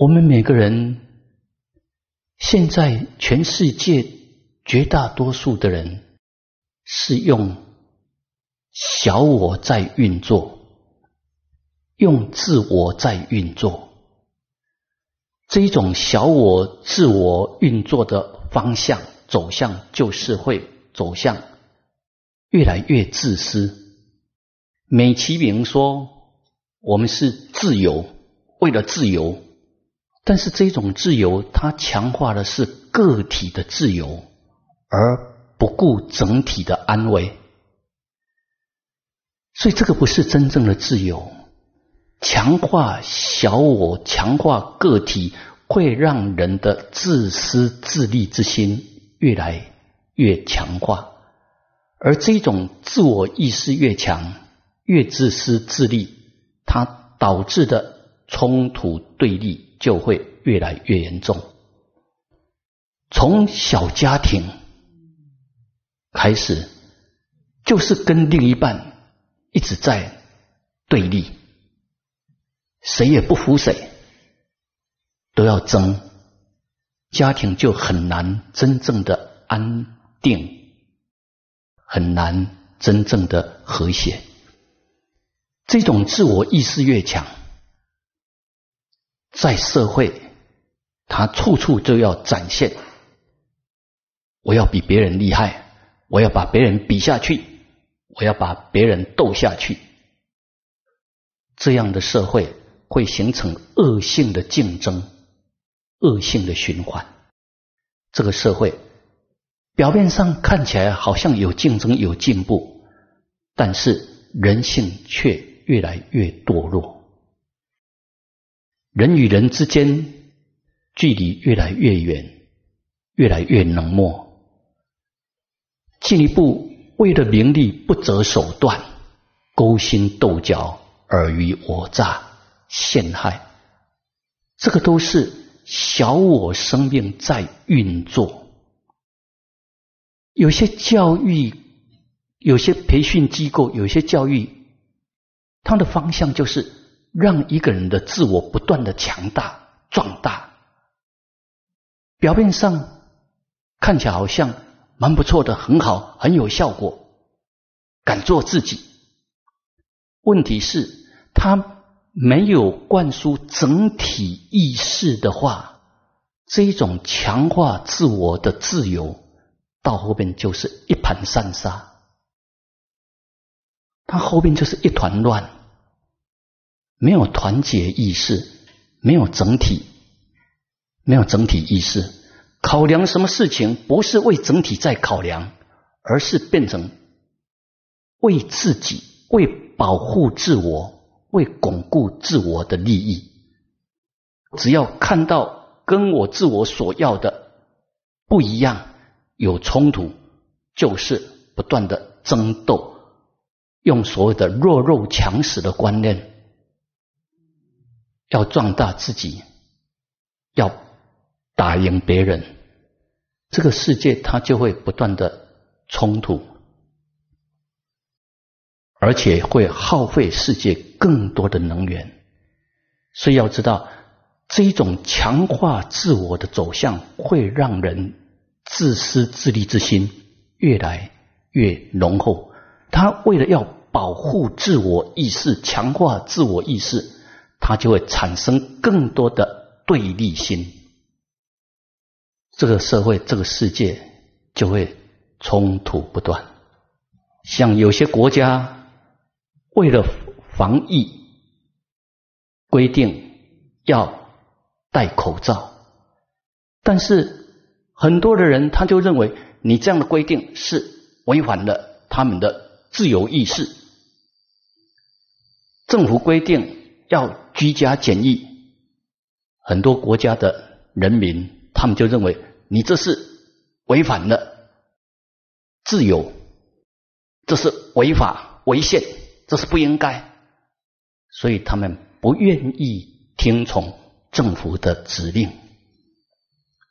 我们每个人，现在全世界绝大多数的人是用小我在运作，用自我在运作。这种小我、自我运作的方向走向，就是会走向越来越自私。美其名说，我们是自由，为了自由。但是这种自由，它强化的是个体的自由，而不顾整体的安危。所以这个不是真正的自由。强化小我，强化个体会让人的自私自利之心越来越强化。而这种自我意识越强，越自私自利，它导致的冲突对立。就会越来越严重。从小家庭开始，就是跟另一半一直在对立，谁也不服谁，都要争，家庭就很难真正的安定，很难真正的和谐。这种自我意识越强。在社会，他处处就要展现，我要比别人厉害，我要把别人比下去，我要把别人斗下去。这样的社会会形成恶性的竞争、恶性的循环。这个社会表面上看起来好像有竞争、有进步，但是人性却越来越堕落。人与人之间距离越来越远，越来越冷漠，进一步为了名利不择手段，勾心斗角、尔虞我诈、陷害，这个都是小我生命在运作。有些教育、有些培训机构、有些教育，它的方向就是。让一个人的自我不断的强大壮大，表面上看起来好像蛮不错的，很好，很有效果，敢做自己。问题是，他没有灌输整体意识的话，这种强化自我的自由，到后边就是一盘散沙，他后边就是一团乱。没有团结意识，没有整体，没有整体意识。考量什么事情不是为整体在考量，而是变成为自己、为保护自我、为巩固自我的利益。只要看到跟我自我所要的不一样、有冲突，就是不断的争斗，用所谓的弱肉强食的观念。要壮大自己，要打赢别人，这个世界它就会不断的冲突，而且会耗费世界更多的能源。所以要知道，这一种强化自我的走向，会让人自私自利之心越来越浓厚。他为了要保护自我意识，强化自我意识。他就会产生更多的对立心，这个社会、这个世界就会冲突不断。像有些国家为了防疫规定要戴口罩，但是很多的人他就认为你这样的规定是违反了他们的自由意识，政府规定。要居家检疫，很多国家的人民他们就认为你这是违反了自由，这是违法违宪，这是不应该，所以他们不愿意听从政府的指令，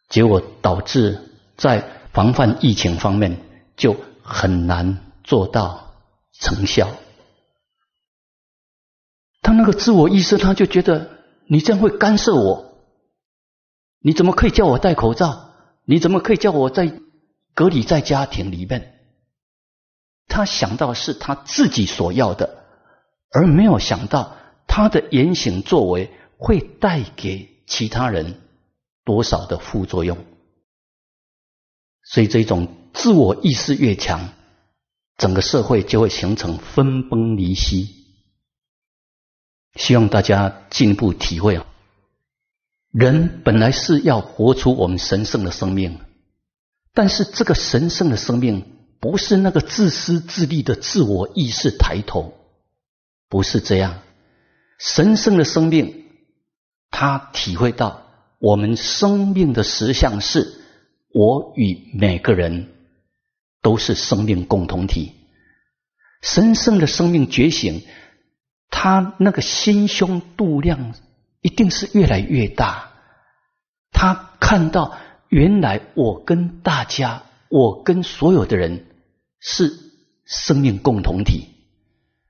结果导致在防范疫情方面就很难做到成效。他那个自我意识，他就觉得你这样会干涉我，你怎么可以叫我戴口罩？你怎么可以叫我在隔离在家庭里面？他想到是他自己所要的，而没有想到他的言行作为会带给其他人多少的副作用。所以，这种自我意识越强，整个社会就会形成分崩离析。希望大家进一步体会啊！人本来是要活出我们神圣的生命，但是这个神圣的生命不是那个自私自利的自我意识抬头，不是这样。神圣的生命，他体会到我们生命的实相是：我与每个人都是生命共同体。神圣的生命觉醒。他那个心胸度量一定是越来越大。他看到原来我跟大家，我跟所有的人是生命共同体。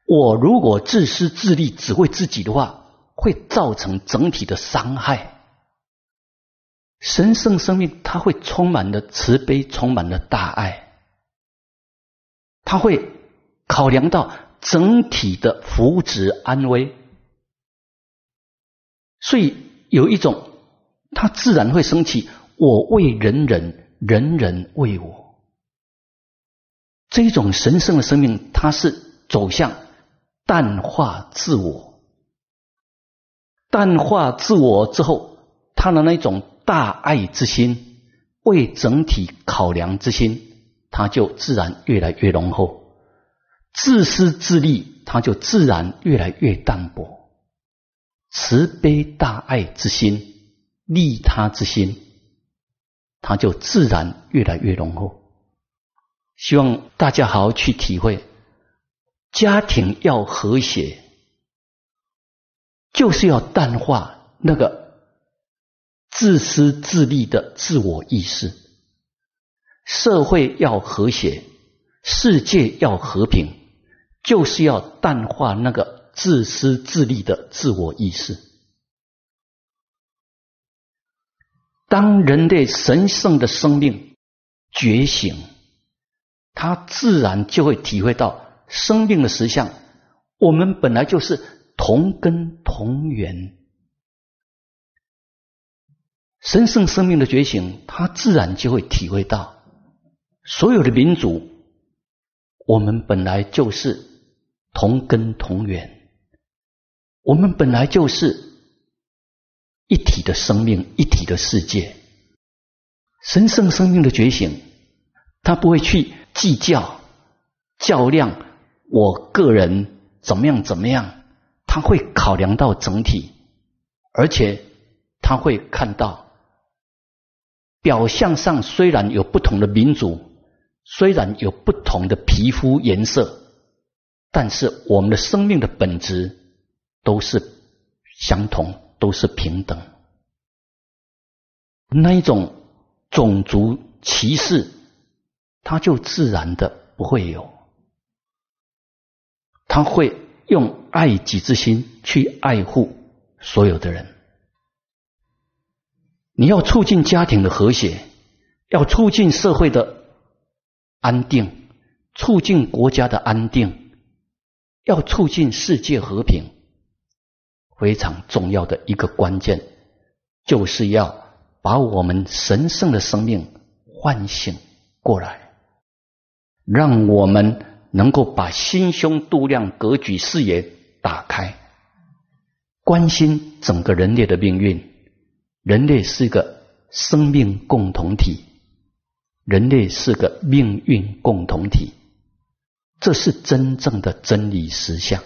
我如果自私自利，只为自己的话，会造成整体的伤害。神圣生命它会充满了慈悲，充满了大爱，他会考量到。整体的福祉安危，所以有一种，它自然会升起“我为人人，人人为我”这种神圣的生命，它是走向淡化自我。淡化自我之后，他的那种大爱之心、为整体考量之心，它就自然越来越浓厚。自私自利，他就自然越来越淡薄；慈悲大爱之心、利他之心，他就自然越来越浓厚。希望大家好好去体会：家庭要和谐，就是要淡化那个自私自利的自我意识；社会要和谐，世界要和平。就是要淡化那个自私自利的自我意识。当人类神圣的生命觉醒，他自然就会体会到生命的实相。我们本来就是同根同源。神圣生命的觉醒，他自然就会体会到所有的民族，我们本来就是。同根同源，我们本来就是一体的生命，一体的世界。神圣生命的觉醒，他不会去计较较量，我个人怎么样怎么样，他会考量到整体，而且他会看到表象上虽然有不同的民族，虽然有不同的皮肤颜色。但是，我们的生命的本质都是相同，都是平等。那一种种族歧视，它就自然的不会有。他会用爱己之心去爱护所有的人。你要促进家庭的和谐，要促进社会的安定，促进国家的安定。要促进世界和平，非常重要的一个关键，就是要把我们神圣的生命唤醒过来，让我们能够把心胸度量、格局视野打开，关心整个人类的命运。人类是一个生命共同体，人类是个命运共同体。这是真正的真理实相。